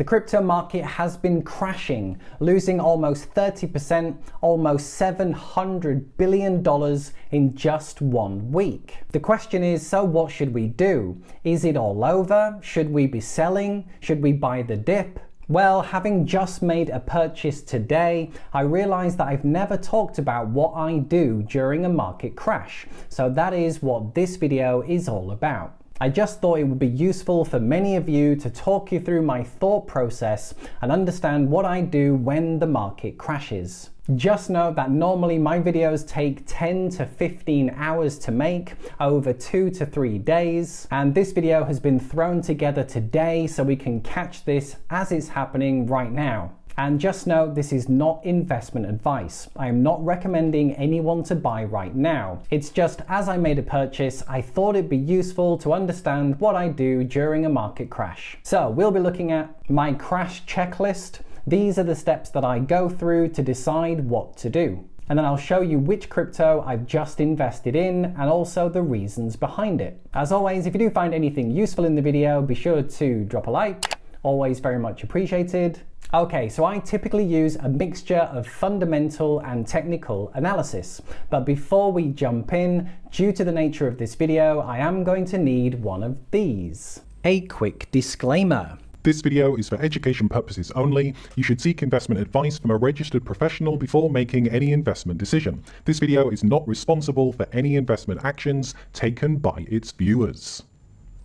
The crypto market has been crashing, losing almost 30%, almost $700 billion in just one week. The question is so what should we do? Is it all over? Should we be selling? Should we buy the dip? Well, having just made a purchase today, I realized that I've never talked about what I do during a market crash. So that is what this video is all about. I just thought it would be useful for many of you to talk you through my thought process and understand what I do when the market crashes. Just know that normally my videos take 10 to 15 hours to make over two to three days. And this video has been thrown together today so we can catch this as it's happening right now. And just note, this is not investment advice. I am not recommending anyone to buy right now. It's just as I made a purchase, I thought it'd be useful to understand what I do during a market crash. So we'll be looking at my crash checklist. These are the steps that I go through to decide what to do and then I'll show you which crypto I've just invested in and also the reasons behind it. As always, if you do find anything useful in the video, be sure to drop a like, always very much appreciated. Okay, so I typically use a mixture of fundamental and technical analysis, but before we jump in, due to the nature of this video, I am going to need one of these. A quick disclaimer. This video is for education purposes only. You should seek investment advice from a registered professional before making any investment decision. This video is not responsible for any investment actions taken by its viewers.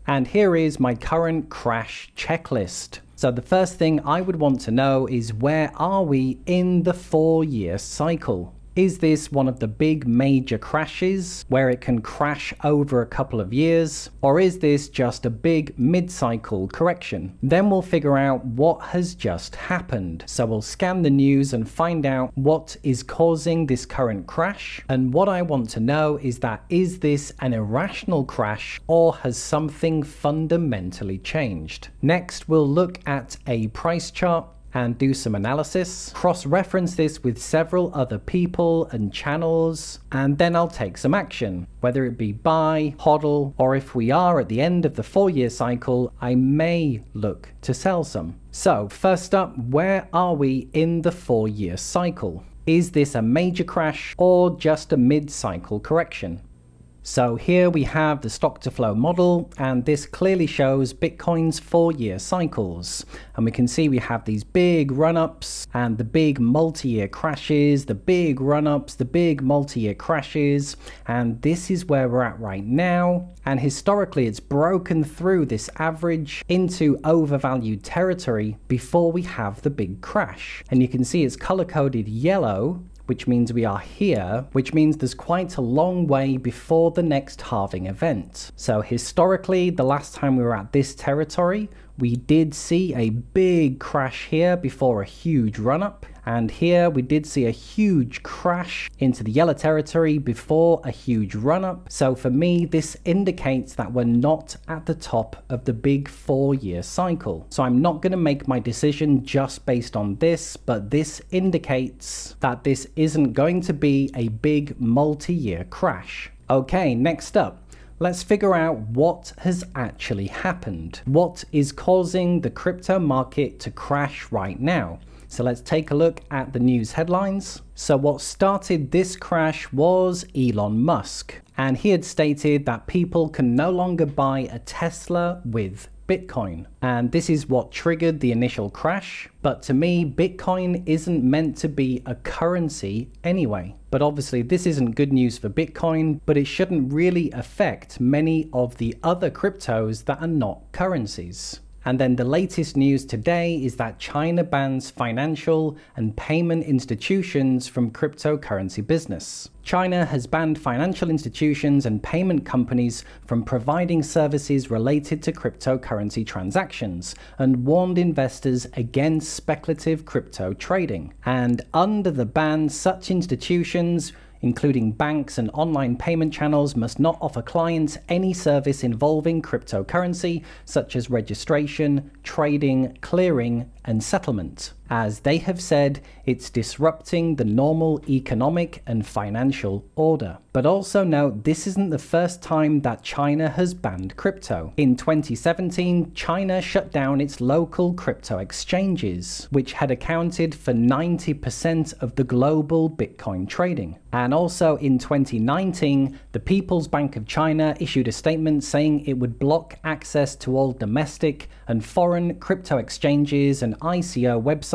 And here is my current crash checklist. So the first thing I would want to know is where are we in the four year cycle? Is this one of the big major crashes where it can crash over a couple of years? Or is this just a big mid-cycle correction? Then we'll figure out what has just happened. So we'll scan the news and find out what is causing this current crash. And what I want to know is that is this an irrational crash or has something fundamentally changed? Next, we'll look at a price chart and do some analysis, cross-reference this with several other people and channels, and then I'll take some action, whether it be buy, hodl, or if we are at the end of the four-year cycle, I may look to sell some. So first up, where are we in the four-year cycle? Is this a major crash or just a mid-cycle correction? So here we have the stock to flow model and this clearly shows Bitcoin's four year cycles. And we can see we have these big run ups and the big multi year crashes, the big run ups, the big multi year crashes. And this is where we're at right now. And historically it's broken through this average into overvalued territory before we have the big crash. And you can see it's color coded yellow which means we are here, which means there's quite a long way before the next halving event. So historically, the last time we were at this territory, we did see a big crash here before a huge run up, and here we did see a huge crash into the yellow territory before a huge run up. So for me, this indicates that we're not at the top of the big four year cycle. So I'm not going to make my decision just based on this, but this indicates that this isn't going to be a big multi-year crash. Okay, next up, let's figure out what has actually happened. What is causing the crypto market to crash right now? So let's take a look at the news headlines. So what started this crash was Elon Musk. And he had stated that people can no longer buy a Tesla with Bitcoin. And this is what triggered the initial crash. But to me, Bitcoin isn't meant to be a currency anyway. But obviously, this isn't good news for Bitcoin, but it shouldn't really affect many of the other cryptos that are not currencies. And then the latest news today is that China bans financial and payment institutions from cryptocurrency business. China has banned financial institutions and payment companies from providing services related to cryptocurrency transactions and warned investors against speculative crypto trading. And under the ban, such institutions including banks and online payment channels, must not offer clients any service involving cryptocurrency, such as registration, trading, clearing, and settlement as they have said it's disrupting the normal economic and financial order. But also note this isn't the first time that China has banned crypto. In 2017, China shut down its local crypto exchanges, which had accounted for 90% of the global Bitcoin trading. And also in 2019, the People's Bank of China issued a statement saying it would block access to all domestic and foreign crypto exchanges and ICO websites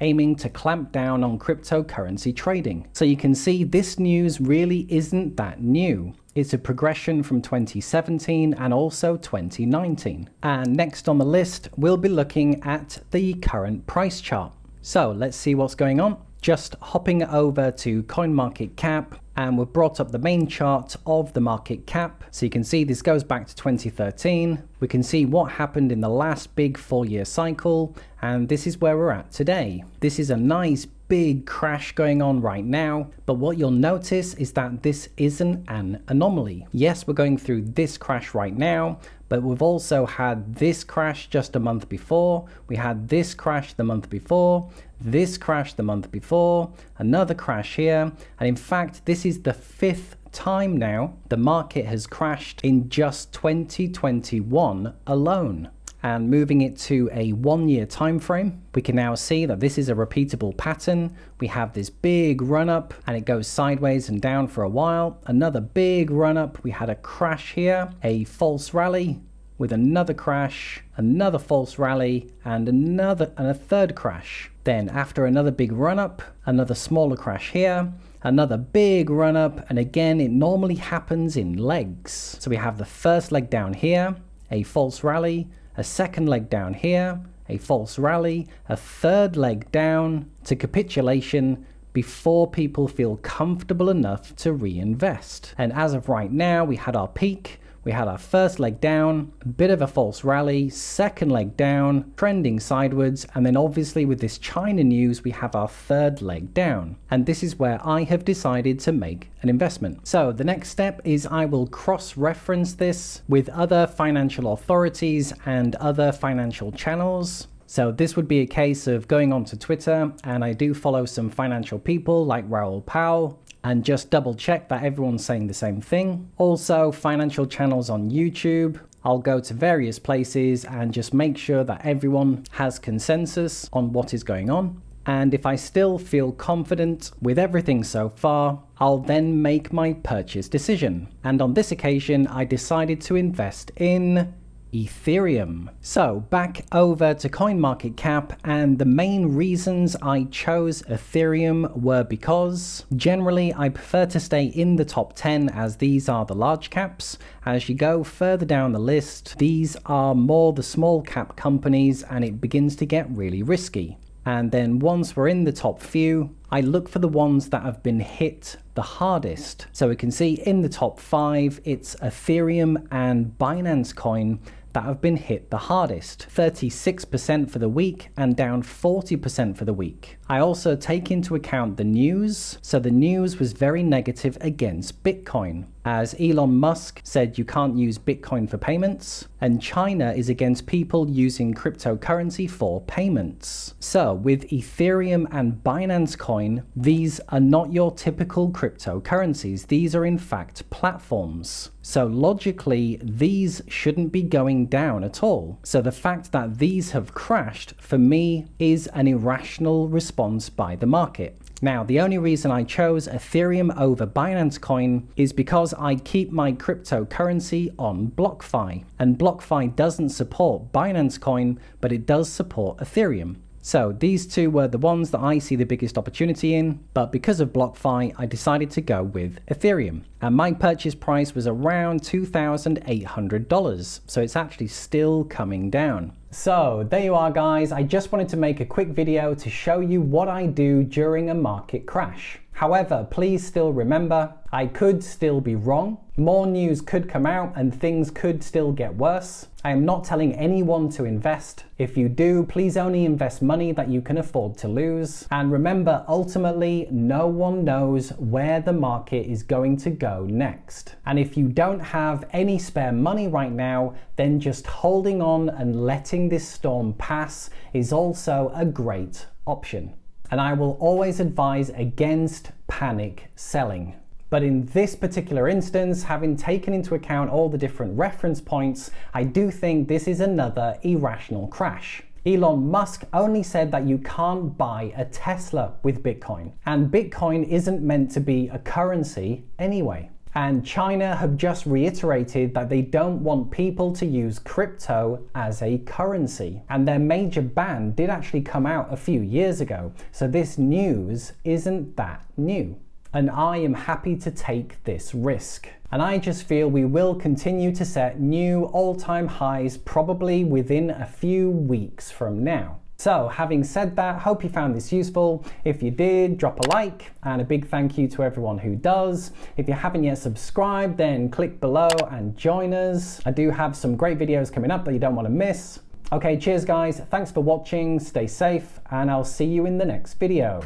aiming to clamp down on cryptocurrency trading. So you can see this news really isn't that new. It's a progression from 2017 and also 2019. And next on the list, we'll be looking at the current price chart. So let's see what's going on just hopping over to CoinMarketCap and we've brought up the main chart of the market cap. So you can see this goes back to 2013. We can see what happened in the last big four year cycle and this is where we're at today. This is a nice big crash going on right now, but what you'll notice is that this isn't an anomaly. Yes, we're going through this crash right now, but we've also had this crash just a month before, we had this crash the month before, this crash the month before, another crash here, and in fact this is the fifth time now the market has crashed in just 2021 alone and moving it to a one year time frame, we can now see that this is a repeatable pattern. We have this big run up and it goes sideways and down for a while. Another big run up, we had a crash here, a false rally with another crash, another false rally, and another and a third crash. Then after another big run up, another smaller crash here, another big run up, and again it normally happens in legs. So we have the first leg down here, a false rally, a second leg down here, a false rally, a third leg down to capitulation before people feel comfortable enough to reinvest. And as of right now, we had our peak, we had our first leg down, a bit of a false rally, second leg down, trending sideways, and then obviously with this China news, we have our third leg down. And this is where I have decided to make an investment. So the next step is I will cross-reference this with other financial authorities and other financial channels. So this would be a case of going onto Twitter, and I do follow some financial people like Raoul Powell, and just double check that everyone's saying the same thing. Also, financial channels on YouTube. I'll go to various places and just make sure that everyone has consensus on what is going on. And if I still feel confident with everything so far, I'll then make my purchase decision. And on this occasion, I decided to invest in Ethereum. So back over to CoinMarketCap and the main reasons I chose Ethereum were because generally I prefer to stay in the top 10 as these are the large caps. As you go further down the list, these are more the small cap companies and it begins to get really risky. And then once we're in the top few, I look for the ones that have been hit the hardest. So we can see in the top five, it's Ethereum and Binance Coin that have been hit the hardest 36% for the week and down 40% for the week. I also take into account the news, so the news was very negative against Bitcoin as Elon Musk said you can't use Bitcoin for payments, and China is against people using cryptocurrency for payments. So, with Ethereum and Binance Coin, these are not your typical cryptocurrencies, these are in fact platforms. So, logically, these shouldn't be going down at all. So, the fact that these have crashed, for me, is an irrational response by the market. Now, the only reason I chose Ethereum over Binance Coin is because I keep my cryptocurrency on BlockFi, and BlockFi doesn't support Binance Coin, but it does support Ethereum. So these two were the ones that I see the biggest opportunity in, but because of BlockFi, I decided to go with Ethereum. And my purchase price was around $2,800, so it's actually still coming down. So there you are guys, I just wanted to make a quick video to show you what I do during a market crash. However, please still remember, I could still be wrong. More news could come out and things could still get worse. I am not telling anyone to invest. If you do, please only invest money that you can afford to lose. And remember, ultimately, no one knows where the market is going to go next. And if you don't have any spare money right now, then just holding on and letting this storm pass is also a great option. And I will always advise against panic selling. But in this particular instance, having taken into account all the different reference points, I do think this is another irrational crash. Elon Musk only said that you can't buy a Tesla with Bitcoin, and Bitcoin isn't meant to be a currency anyway and China have just reiterated that they don't want people to use crypto as a currency. And their major ban did actually come out a few years ago, so this news isn't that new. And I am happy to take this risk. And I just feel we will continue to set new all time highs probably within a few weeks from now. So having said that, hope you found this useful. If you did, drop a like and a big thank you to everyone who does. If you haven't yet subscribed, then click below and join us. I do have some great videos coming up that you don't want to miss. Okay, cheers guys. Thanks for watching. Stay safe and I'll see you in the next video.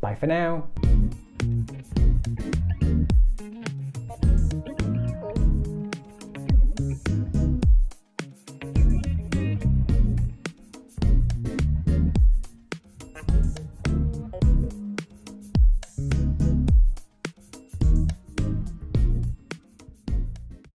Bye for now.